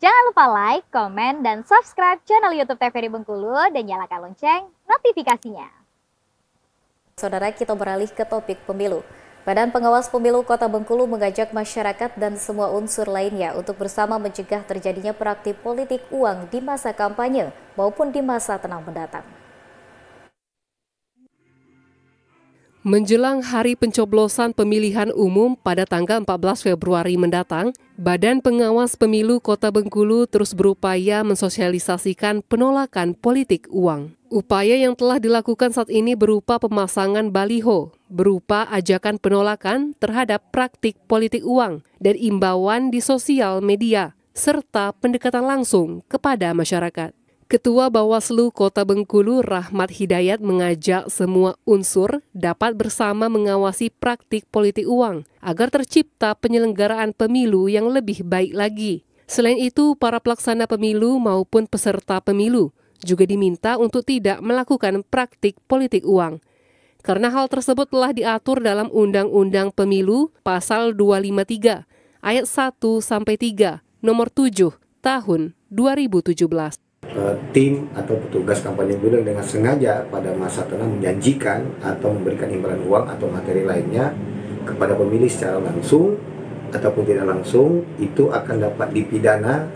Jangan lupa like, komen, dan subscribe channel YouTube TVRI Bengkulu dan nyalakan lonceng notifikasinya. Saudara, kita beralih ke topik pemilu. Badan Pengawas Pemilu Kota Bengkulu mengajak masyarakat dan semua unsur lainnya untuk bersama mencegah terjadinya praktik politik uang di masa kampanye maupun di masa tenang mendatang. Menjelang hari pencoblosan pemilihan umum pada tanggal 14 Februari mendatang, Badan Pengawas Pemilu Kota Bengkulu terus berupaya mensosialisasikan penolakan politik uang. Upaya yang telah dilakukan saat ini berupa pemasangan baliho, berupa ajakan penolakan terhadap praktik politik uang dan imbauan di sosial media, serta pendekatan langsung kepada masyarakat. Ketua Bawaslu Kota Bengkulu Rahmat Hidayat mengajak semua unsur dapat bersama mengawasi praktik politik uang agar tercipta penyelenggaraan pemilu yang lebih baik lagi. Selain itu, para pelaksana pemilu maupun peserta pemilu juga diminta untuk tidak melakukan praktik politik uang. Karena hal tersebut telah diatur dalam Undang-Undang Pemilu Pasal 253 ayat 1 3 nomor 7 tahun 2017. Eh, tim atau petugas kampanye bilang dengan sengaja pada masa tenang menjanjikan atau memberikan imbalan uang atau materi lainnya kepada pemilih secara langsung ataupun tidak langsung itu akan dapat dipidana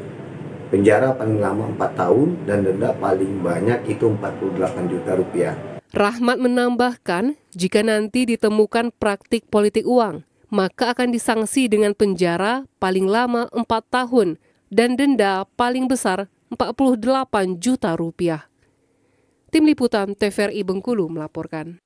penjara paling lama 4 tahun dan denda paling banyak itu 48 juta rupiah. Rahmat menambahkan, jika nanti ditemukan praktik politik uang, maka akan disangsi dengan penjara paling lama 4 tahun dan denda paling besar 48 juta rupiah. Tim Liputan TVRI Bengkulu melaporkan.